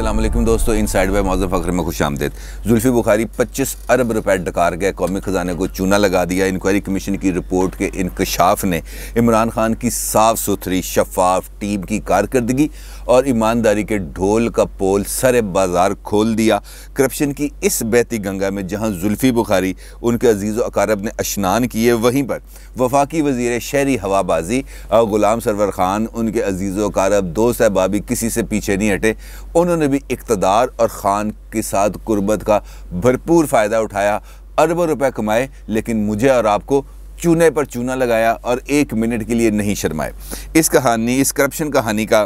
असलम दोस्तों इन side by मौजूद फ़खर में खुश आमदेद जुल्फ़ी बुखारी पच्चीस अरब रुपए डकार गए कौमी ख़जाने को चूना लगा दिया इंक्वायरी कमीशन की रिपोर्ट के इंकशाफ ने इमरान खान की साफ़ सुथरी शफाफ टीम की कारकर्दगी और ईमानदारी के ढोल का पोल सर बाज़ार खोल दिया करप्शन की इस बहती गंगा में जहाँ जुल्फ़ी बुखारी उनके अजीज़ अकारब ने अशनान किए वहीं पर वफाकी वजीर शहरी हवाबाजी और ग़ुलाम सरवर खान उनके अजीज़ अकारब दो सहबाबी किसी से पीछे नहीं हटे उन्होंने भी इकतदार और ख़ान के साथ गुरबत का भरपूर फ़ायदा उठाया अरबों रुपए कमाए लेकिन मुझे और आपको चूने पर चूना लगाया और एक मिनट के लिए नहीं शर्माए इस कहानी इस करप्शन कहानी का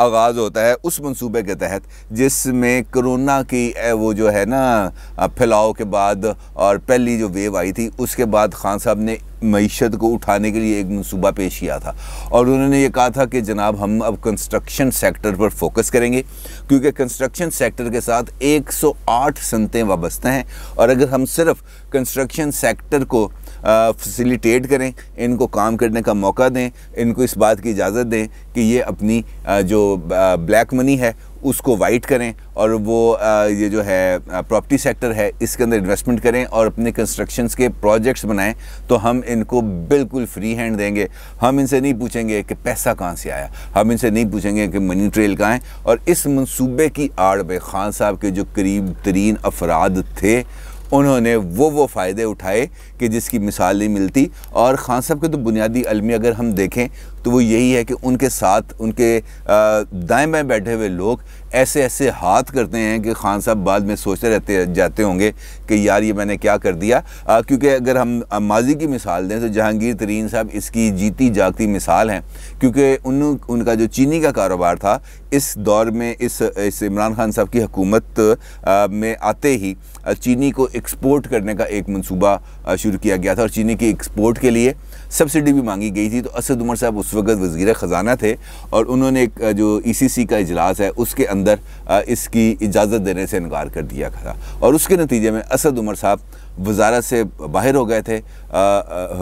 आगाज़ होता है उस मंसूबे के तहत जिसमें कोरोना की वो जो है ना फैलाव के बाद और पहली जो वेव आई थी उसके बाद खान साहब ने मीशत को उठाने के लिए एक मनसूबा पेश किया था और उन्होंने ये कहा था कि जनाब हम अब कंस्ट्रक्शन सेक्टर पर फोकस करेंगे क्योंकि कंस्ट्रक्शन सेक्टर के साथ 108 सनतें वाबस्त हैं और अगर हम सिर्फ कंस्ट्रक्शन सेक्टर को फैसिलिटेट करें इनको काम करने का मौका दें इनको इस बात की इजाज़त दें कि ये अपनी जो ब्लैक मनी है उसको वाइट करें और वो ये जो है प्रॉपर्टी सेक्टर है इसके अंदर इन्वेस्टमेंट करें और अपने कंस्ट्रक्शन के प्रोजेक्ट्स बनाएं तो हम इनको बिल्कुल फ्री हैंड देंगे हम इनसे नहीं पूछेंगे कि पैसा कहाँ से आया हम इनसे नहीं पूछेंगे कि मनी ट्रेल कहाँ है और इस मनसूबे की आड़ में खान साहब के जो करीब तरीन अफराद थे उन्होंने वो वो फ़ायदे उठाए कि जिसकी मिसाल नहीं मिलती और ख़ान साहब के तो बुनियादी अलमी अगर हम देखें तो वो यही है कि उनके साथ उनके दाएं बाएं बैठे हुए लोग ऐसे ऐसे हाथ करते हैं कि खान साहब बाद में सोचते रहते जाते होंगे कि यार ये मैंने क्या कर दिया क्योंकि अगर हम माजी की मिसाल दें तो जहांगीर तरीन साहब इसकी जीती जागती मिसाल हैं क्योंकि उन उनका जो चीनी का कारोबार था इस दौर में इस इस इमरान खान साहब की हकूमत में आते ही चीनी को एक्सपोर्ट करने का एक मनसूबा शुरू शुरू किया गया था और चीनी की एक्सपोर्ट के लिए सब्सिडी भी मांगी गई थी तो असद उमर साहब उस वक्त वज़ी ख़जाना थे और उन्होंने एक जो ई e का इजलास है उसके अंदर इसकी इजाज़त देने से इनकार कर दिया था और उसके नतीजे में असद उमर साहब वजारत से बाहर हो गए थे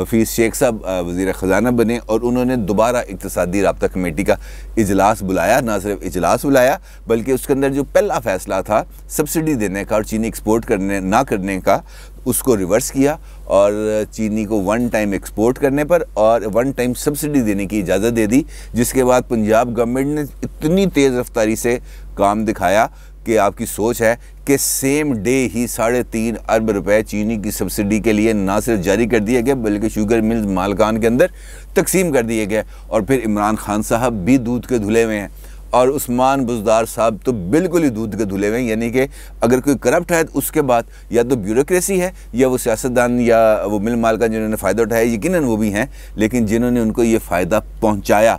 हफीज़ शेख साहब वज़ी ख़जाना बने और उन्होंने दोबारा इकतदी रबता कमेटी का इजलास बुलाया ना सिर्फ इजलास बुलाया बल्कि उसके अंदर जो पहला फ़ैसला था सब्सिडी देने का और चीनी एक्सपोर्ट करने ना करने का उसको रिवर्स किया और चीनी को वन टाइम एक्सपोर्ट करने पर और वन टाइम सब्सिडी देने की इजाज़त दे दी जिसके बाद पंजाब गवर्नमेंट ने इतनी तेज़ रफ्तारी से काम दिखाया कि आपकी सोच है कि सेम डे ही साढ़े तीन अरब रुपए चीनी की सब्सिडी के लिए ना सिर्फ जारी कर दिया गया बल्कि शुगर मिल्स मालकान के अंदर तकसीम कर दिए गए और फिर इमरान खान साहब भी दूध के धुले हुए हैं और उस्मान बुजदार साहब तो बिल्कुल ही दूध के धुले हुए हैं यानी कि अगर कोई करप्ट है तो उसके बाद या तो ब्यूरोक्रेसी है या वो सियासतदान या वो मिल माल का जिन्होंने फ़ायदा उठाया यकीन वो भी हैं लेकिन जिन्होंने उनको ये फ़ायदा पहुँचाया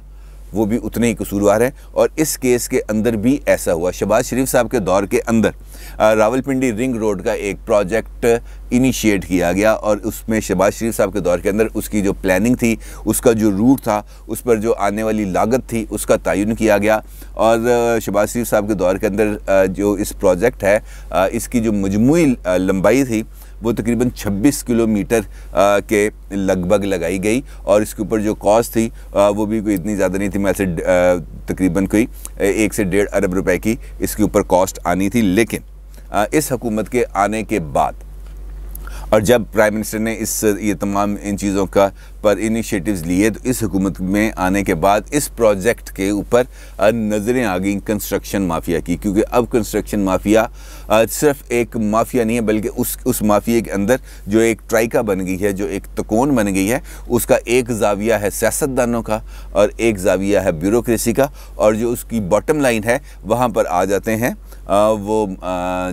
वो भी उतने ही कसूरवार हैं और इस केस के अंदर भी ऐसा हुआ शबाज शरीफ साहब के दौर के अंदर रावलपिंडी रिंग रोड का एक प्रोजेक्ट इनिशिएट किया गया और उसमें शबाज शरीफ साहब के दौर के अंदर उसकी जो प्लानिंग थी उसका जो रूट था उस पर जो आने वाली लागत थी उसका तयन किया गया और शबाज शरीफ साहब के दौर के अंदर जो इस प्रोजेक्ट है इसकी जो मजमू लंबाई थी वो तकरीबन 26 किलोमीटर के लगभग लगाई गई और इसके ऊपर जो कॉस्ट थी आ, वो भी कोई इतनी ज़्यादा नहीं थी मैं ऐसे तकरीबन कोई एक से डेढ़ अरब रुपए की इसके ऊपर कॉस्ट आनी थी लेकिन आ, इस हुकूमत के आने के बाद और जब प्राइम मिनिस्टर ने इस ये तमाम इन चीज़ों का पर इनिशिएटिव्स लिए तो इस हुकूमत में आने के बाद इस प्रोजेक्ट के ऊपर नज़रें आ गई कंस्ट्रक्शन माफिया की क्योंकि अब कंस्ट्रक्शन माफिया सिर्फ एक माफिया नहीं है बल्कि उस उस माफिया के अंदर जो एक ट्राइका बन गई है जो एक तकोन बन गई है उसका एक जाविया है सियासतदानों का और एक जाविया है ब्यूरोसी का और जो उसकी बॉटम लाइन है वहाँ पर आ जाते हैं वो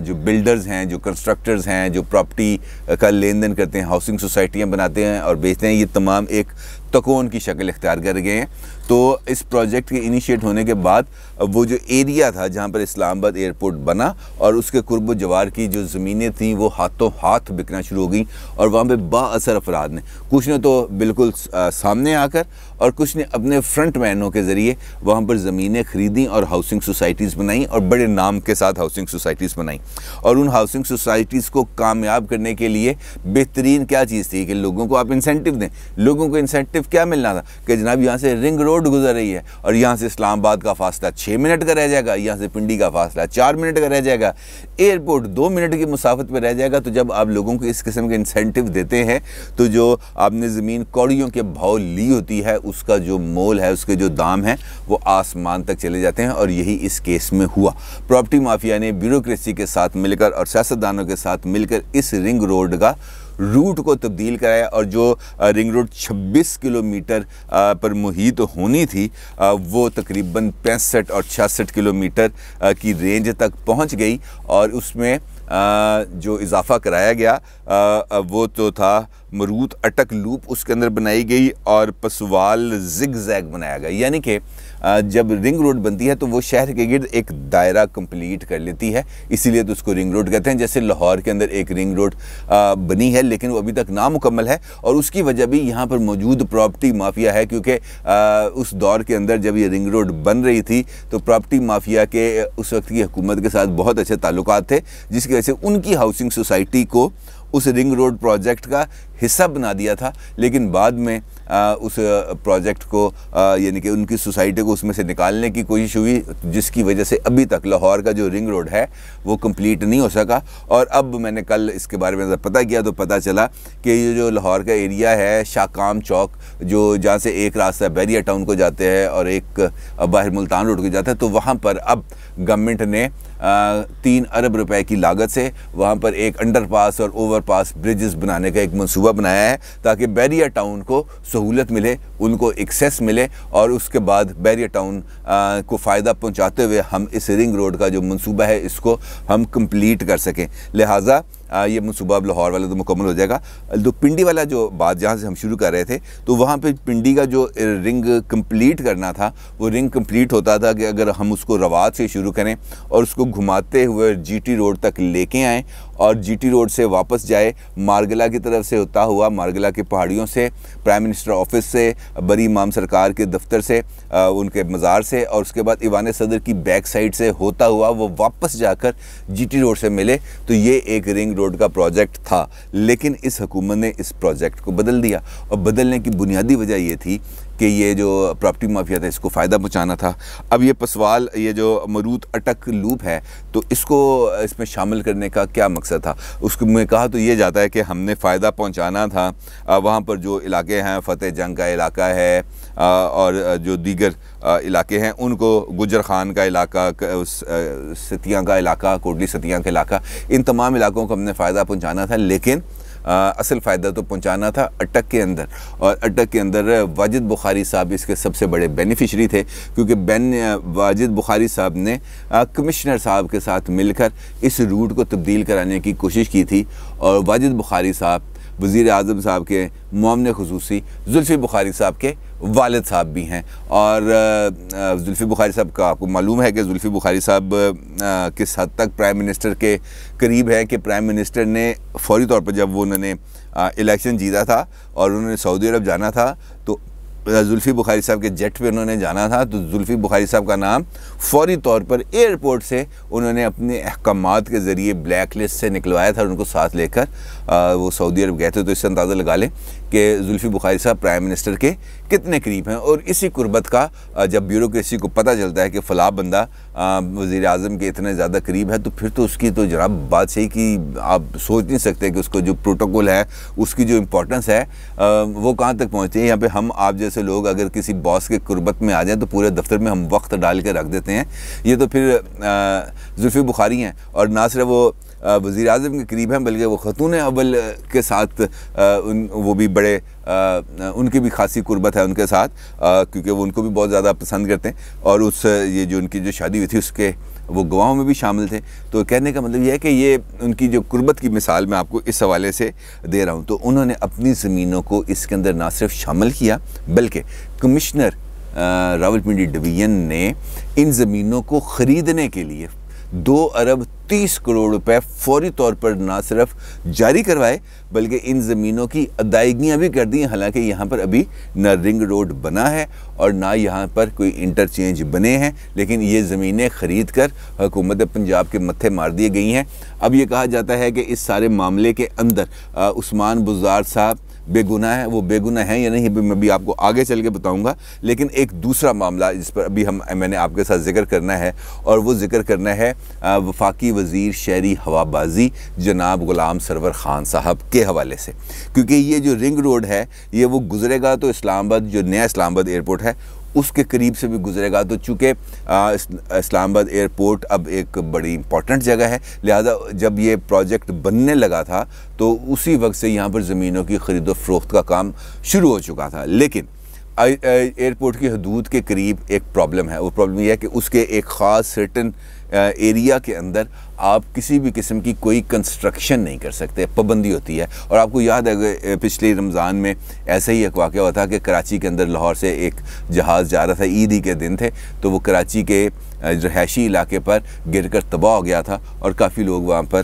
जो बिल्डर्स हैं जो कंस्ट्रक्टर्स हैं जो प्रॉपर्टी का लेन देन करते हैं हाउसिंग सोसाइटियाँ बनाते हैं और बेचते हैं ये तमाम एक तकोन की शक्ल इख्तियार कर गए हैं तो इस प्रोजेक्ट के इनिशिएट होने के बाद वो जो एरिया था जहाँ पर इस्लामाबाद एयरपोर्ट बना और उसके कुर्ब जवार की जो ज़मीनें थीं वो हाथों हाथ बिकना शुरू हो गई और वहाँ पर बासर अफराद ने कुछ ने तो बिल्कुल सामने आकर और कुछ ने अपने फ्रंट मैनों के ज़रिए वहाँ पर ज़मीनें खरीदी और हाउसिंग सोसाइटीज़ बनाई और बड़े नाम के साथ हाउसिंग सोसाइटीज़ बनाई और उन हाउसिंग सोसाइटीज़ को कामयाब करने के लिए बेहतरीन क्या चीज़ थी कि लोगों को आप इंसेंटिव दें लोगों को इंसेंटिव क्या मिलना था कि जनाब यहाँ से रिंग रोड गुजर रही है और यहाँ से इस्लामाबाद का फासला छः मिनट का रह जाएगा यहाँ से पिंडी का फासला चार मिनट का रह जाएगा एयरपोर्ट दो मिनट की मुसाफत पर रह जाएगा तो जब आप लोगों को इस किस्म के इंसेंटिव देते हैं तो जो आपने ज़मीन कौड़ियों के भाव ली होती है उसका जो मोल है उसके जो दाम है वो आसमान तक चले जाते हैं और यही इस केस में हुआ प्रॉपर्टी माफिया ने ब्यूरोक्रेसी के साथ मिलकर और सियासतदानों के साथ मिलकर इस रिंग रोड का रूट को तब्दील कराया और जो रिंग रोड 26 किलोमीटर पर मुहित होनी थी वो तकरीबन पैंसठ और छियासठ किलोमीटर की रेंज तक पहुंच गई और उसमें जो इजाफा कराया गया वो तो था मरूत अटक लूप उसके अंदर बनाई गई और पसवाल जिग जैग बनाया गया यानी कि जब रिंग रोड बनती है तो वो शहर के गिर्द एक दायरा कंप्लीट कर लेती है इसीलिए तो उसको रिंग रोड कहते हैं जैसे लाहौर के अंदर एक रिंग रोड बनी है लेकिन वो अभी तक नामुकम्मल है और उसकी वजह भी यहाँ पर मौजूद प्रॉपर्टी माफिया है क्योंकि उस दौर के अंदर जब ये रिंग रोड बन रही थी तो प्रॉपर्टी माफिया के उस वक्त की हुकूमत के साथ बहुत अच्छे ताल्लुक थे जिसकी वजह से उनकी हाउसिंग सोसाइटी को उस रिंग रोड प्रोजेक्ट का हिस्सा बना दिया था लेकिन बाद में आ, उस प्रोजेक्ट को यानी कि उनकी सोसाइटी को उसमें से निकालने की कोशिश हुई जिसकी वजह से अभी तक लाहौर का जो रिंग रोड है वो कंप्लीट नहीं हो सका और अब मैंने कल इसके बारे में पता किया तो पता चला कि ये जो लाहौर का एरिया है शाहकाम चौक जो जहाँ से एक रास्ता बैरिया टाउन को जाते हैं और एक बाहर मुल्तान रोड को जाता है तो वहाँ पर अब गवर्नमेंट ने तीन अरब रुपए की लागत से वहाँ पर एक अंडरपास और ओवरपास ब्रिजेस बनाने का एक मंसूबा बनाया है ताकि बैरिया टाउन को सहूलत मिले उनको एक्सेस मिले और उसके बाद बैरिया टाउन को फ़ायदा पहुँचाते हुए हम इस रिंग रोड का जो मनसूबा है इसको हम कंप्लीट कर सकें लिहाजा आ, ये मनसूबा अब लाहौर वाला तो मुकम्मल हो जाएगा तो पिंडी वाला जो बात जहाँ से हम शुरू कर रहे थे तो वहाँ पे पिंडी का जो रिंग कंप्लीट करना था वो रिंग कंप्लीट होता था कि अगर हम उसको रवात से शुरू करें और उसको घुमाते हुए जीटी रोड तक लेके आएँ और जीटी रोड से वापस जाए मारगला की तरफ से होता हुआ मारगला के पहाड़ियों से प्राइम मिनिस्टर ऑफिस से बरी इमाम सरकार के दफ्तर से उनके मज़ार से और उसके बाद ईवान सदर की बैक साइड से होता हुआ वो वापस जाकर जीटी रोड से मिले तो ये एक रिंग रोड का प्रोजेक्ट था लेकिन इस हुकूमत ने इस प्रोजेक्ट को बदल दिया और बदलने की बुनियादी वजह ये थी कि ये जो प्रॉपर्टी माफिया था इसको फ़ायदा पहुँचाना था अब ये पसवाल ये जो मरूद अटक लूप है तो इसको इसमें शामिल करने का क्या मकसद था उसको मैं कहा तो ये जाता है कि हमने फ़ायदा पहुँचाना था वहाँ पर जो इलाके हैं फतेह जंग का इलाका है और जो दीगर इलाके हैं उनको गुजर खान का इलाका सतियाँ का इलाका कोटली सतियाँ का इलाका इन तमाम इलाकों को हमने फ़ायदा पहुँचाना था लेकिन आ, असल फ़ायदा तो पहुंचाना था अटक के अंदर और अटक के अंदर वाजिद बुखारी साहब इसके सबसे बड़े बेनिफिशरी थे क्योंकि बेन वाजिद बुखारी साहब ने कमिश्नर साहब के साथ मिलकर इस रूट को तब्दील कराने की कोशिश की थी और वाजिद बुखारी साहब वज़ी अजम साहब के मामन खसूसी जुल्फ़ी बुखारी साहब के वालद साहब भी हैं और जुल्फ़ी बुखारी साहब का आपको मालूम है कि जुल्फ़ी बुखारी साहब किस हद तक प्राइम मिनिस्टर के करीब है कि प्राइम मिनिस्टर ने फौरी तौर पर जब वो उन्होंने इलेक्शन जीता था और उन्होंने सऊदी अरब जाना था तो जुल्फ़ी बुखारी साहब के जेट पे उन्होंने जाना था तो जुल्फ़ी बुखारी साहब का नाम फौरी तौर पर एयरपोर्ट से उन्होंने अपने अहकाम के ज़रिए ब्लैक लिस्ट से निकलवाया था और उनको साथ लेकर वो सऊदी अरब गए थे तो इससे अंदाज़ा लगा लें कि जुल्फ़ी बुखारी साहब प्राइम मिनिस्टर के कितने करीब हैं और इसी कुर्बत का जब ब्यूरोसी को पता चलता है कि फलाह बंदा वज़ी अजम के इतने ज़्यादा करीब है तो फिर तो उसकी तो जनाब बात सही कि आप सोच नहीं सकते कि उसको जो प्रोटोकॉल है उसकी जो इम्पोर्टेंस है वो कहाँ तक पहुँचती है यहाँ पर हम आप जैसे से लोग अगर किसी बॉस के कुर्बत में आ जाए तो पूरे दफ्तर में हम वक्त डाल के रख देते हैं ये तो फिर जुल्फ़ी बुखारी हैं और ना सिर्फ वो वज़ी अजम के करीब हैं बल्कि वो ख़तून अव्वल के साथ उन वो भी बड़े उनकी भी खासी कुर्बत है उनके साथ क्योंकि वो उनको भी बहुत ज़्यादा पसंद करते हैं और उस ये जो उनकी जो शादी हुई थी उसके वो गवाहों में भी शामिल थे तो कहने का मतलब यह है कि ये उनकी जो कुर्बत की मिसाल मैं आपको इस हवाले से दे रहा हूँ तो उन्होंने अपनी ज़मीनों को इसके अंदर ना सिर्फ शामिल किया बल्कि कमिश्नर रावलपिंडी डिवीज़न ने इन ज़मीनों को ख़रीदने के लिए दो अरब तीस करोड़ रुपए फौरी तौर पर ना सिर्फ जारी करवाए बल्कि इन ज़मीनों की अदायगियाँ भी कर दी हालांकि यहाँ पर अभी ना रिंग रोड बना है और ना यहाँ पर कोई इंटरचेंज बने हैं लेकिन ये ज़मीनें ख़रीद कर हुकूमत पंजाब के मत्थे मार दिए गई हैं अब ये कहा जाता है कि इस सारे मामले के अंदर उस्मान बुजार साहब बेगुनाह है वो बेगुनाह है या नहीं मैं भी आपको आगे चल के बताऊँगा लेकिन एक दूसरा मामला जिस पर अभी हम मैंने आपके साथ जिक्र करना है और वो जिक्र करना है वफाकी वज़ी शहरी हवाबाजी जनाब ग़ुलाम सरवर ख़ान साहब के हवाले से क्योंकि ये जो रिंग रोड है ये वो गुजरेगा तो इस्लामाबाद जो नया इस्लामाबाद एयरपोर्ट है उसके करीब से भी गुजरेगा तो चूँकि इस्लामाबाद एयरपोर्ट अब एक बड़ी इंपॉर्टेंट जगह है लिहाजा जब ये प्रोजेक्ट बनने लगा था तो उसी वक्त से यहाँ पर ज़मीनों की ख़रीदो फरोख्त का काम शुरू हो चुका था लेकिन एयरपोर्ट की हदूद के करीब एक प्रॉब्लम है वो प्रॉब्लम यह है कि उसके एक ख़ास सर्टन एरिया के अंदर आप किसी भी किस्म की कोई कंस्ट्रक्शन नहीं कर सकते पाबंदी होती है और आपको याद है पिछले रमज़ान में ऐसा ही एक वाक़ हुआ था कि कराची के अंदर लाहौर से एक जहाज़ जा रहा था ईद ही के दिन थे तो वो कराची के रहायशी इलाके पर गिर कर तबाह हो गया था और काफ़ी लोग वहाँ पर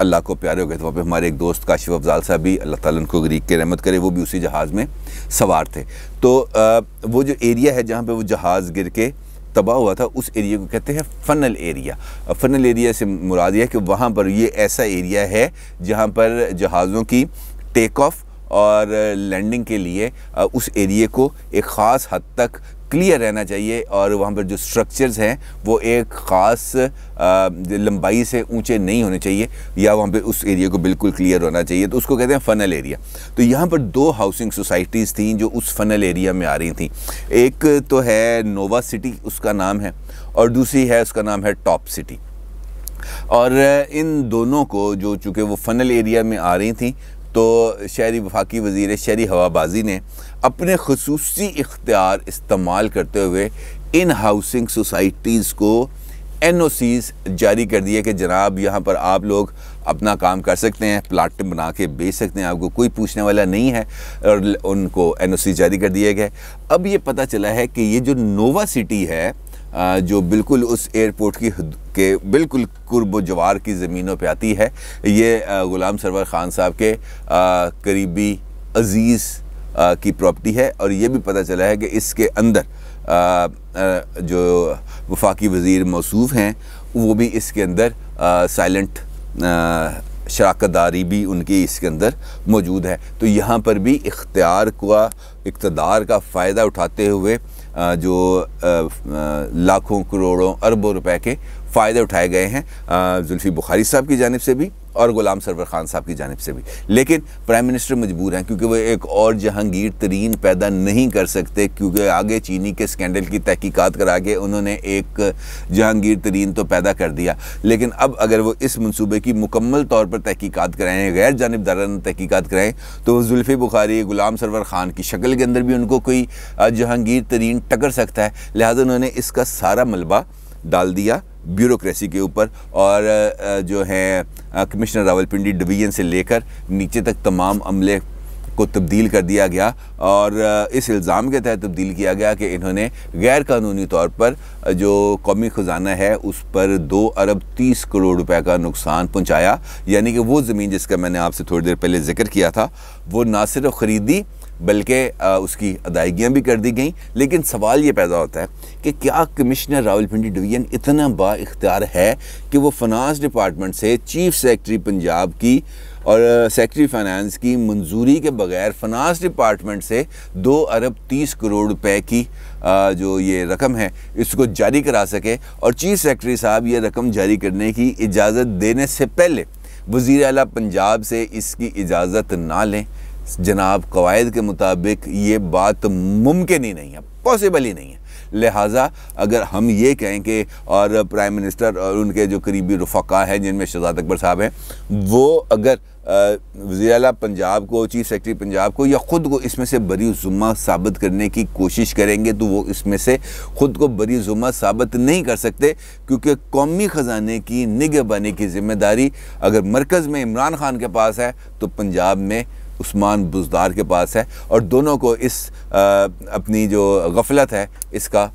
अल्लाह को प्यारे हो गए थे वहाँ पर हमारे एक दोस्त काशिफ अफजाल साहब भी अल्लाह ताला उनको गरीब के रहमत करे वो भी उसी जहाज़ में सवार थे तो आ, वो जो एरिया है जहाँ पर वो जहाज़ गिर के तबाह हुआ था उस एरिया को कहते हैं फ़नल एरिया फ़नल एरिया से मुराद यह है कि वहाँ पर ये ऐसा एरिया है जहाँ पर जहाज़ों की टेक ऑफ़ और लैंडिंग के लिए उस एरिए को एक ख़ास हद तक क्लियर रहना चाहिए और वहाँ पर जो स्ट्रक्चर्स हैं वो एक ख़ास लंबाई से ऊंचे नहीं होने चाहिए या वहाँ पर उस एरिया को बिल्कुल क्लियर होना चाहिए तो उसको कहते हैं फ़नल एरिया तो यहाँ पर दो हाउसिंग सोसाइटीज़ थी जो उस फ़नल एरिया में आ रही थी एक तो है नोवा सिटी उसका नाम है और दूसरी है उसका नाम है टॉप सिटी और इन दोनों को जो चूँकि वो फ़नल एरिया में आ रही थी तो शहरी वफाकी वजीर शहरी हवाबाजी ने अपने खसूसी इख्तियार इस्तेमाल करते हुए इन हाउसिंग सोसाइटीज़ को एन ओ सीज़ जारी कर दिए कि जनाब यहाँ पर आप लोग अपना काम कर सकते हैं प्लाट बना के बेच सकते हैं आपको कोई पूछने वाला नहीं है और उनको एन ओ सी जारी कर दिए गए अब ये पता चला है कि ये जो नोवा सिटी है जो बिल्कुल उस एयरपोर्ट की के बिल्कुल कुर्ब जवार की ज़मीनों पे आती है ये ग़ुलाम सरवर ख़ान साहब के करीबी अज़ीज़ की प्रॉपर्टी है और ये भी पता चला है कि इसके अंदर आ, आ, जो वफाकी वज़ी मौसू हैं वो भी इसके अंदर आ, साइलेंट शराकत दारी भी उनकी इसके अंदर मौजूद है तो यहाँ पर भी इख्तियार का इकतदार का फ़ायदा उठाते हुए जो लाखों करोड़ों अरबों रुपए के फ़ायदे उठाए गए हैं जुल्फ़ी बुखारी साहब की जानब से भी और गुलाम सरवर खान साहब की जानब से भी लेकिन प्राइम मिनिस्टर मजबूर हैं क्योंकि वो एक और जहांगीर तरीन पैदा नहीं कर सकते क्योंकि आगे चीनी के स्कैंडल की तहकीकत करा के उन्होंने एक जहांगीर तरीन तो पैदा कर दिया लेकिन अब अगर वो इस मनसूबे की मुकम्मल तौर पर तहकीकत कराएँ गैर जानबदार तहकीकात कराएँ तो जुल्फ़ी बुखारी गुलाम सरवर खान की शक्ल के अंदर भी उनको कोई जहांगीर तरीन टकर सकता है लिहाजा उन्होंने इसका सारा मलबा डाल दिया ब्यूरोक्रेसी के ऊपर और जो है कमिश्नर रावलपिंडी डिवीज़न से लेकर नीचे तक तमाम अमले को तब्दील कर दिया गया और इस इल्ज़ाम के तहत तब्दील किया गया कि इन्होंने गैर कानूनी तौर पर जो कौमी ख़जाना है उस पर दो अरब तीस करोड़ रुपए का नुकसान पहुंचाया यानी कि वो ज़मीन जिसका मैंने आपसे थोड़ी देर पहले जिक्र किया था वो ना सिर्फ ख़रीदी बल्कि उसकी अदायगियाँ भी कर दी गई लेकिन सवाल ये पैदा होता है कि क्या कमिश्नर रावलपिंडी डिवीज़न इतना बाख्तियार है कि वो फनांस डिपार्टमेंट से चीफ सेक्रटरी पंजाब की और सेक्रटरी फाइनेंस की मंजूरी के बगैर फाइनेंस डिपार्टमेंट से दो अरब तीस करोड़ रुपए की जो ये रकम है इसको जारी करा सके और चीफ सेक्रटरी साहब ये रकम जारी करने की इजाज़त देने से पहले वजीर अला पंजाब से इसकी इजाज़त ना लें जनाब कवायद के मुताबिक ये बात मुमकिन ही नहीं है पॉसिबल ही नहीं है लिहाजा अगर हम ये कहें कि और प्राइम मिनिस्टर और उनके जो करीबी रफ़ा हैं जिनमें शहजाद अकबर साहब हैं वो अगर वजी अला पंजाब को चीफ सेक्रेटरी पंजाब को या ख़ुद को इसमें से बरी ज़ुम्मा साबित करने की कोशिश करेंगे तो वो इसमें से ख़ुद को बरी ज़ुम्मा साबित नहीं कर सकते क्योंकि कौमी ख़जाने की निगहबानी की जिम्मेदारी अगर मरकज़ में इमरान खान के पास है तो पंजाब में उस्मान बुजदार के पास है और दोनों को इस आ, अपनी जो गफलत है इसका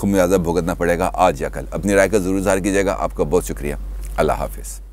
खमियाजा भुगतना पड़ेगा आज या कल अपनी राय का ज़रूर इजहार कीजिएगा आपका बहुत शुक्रिया अल्लाह हाफिज़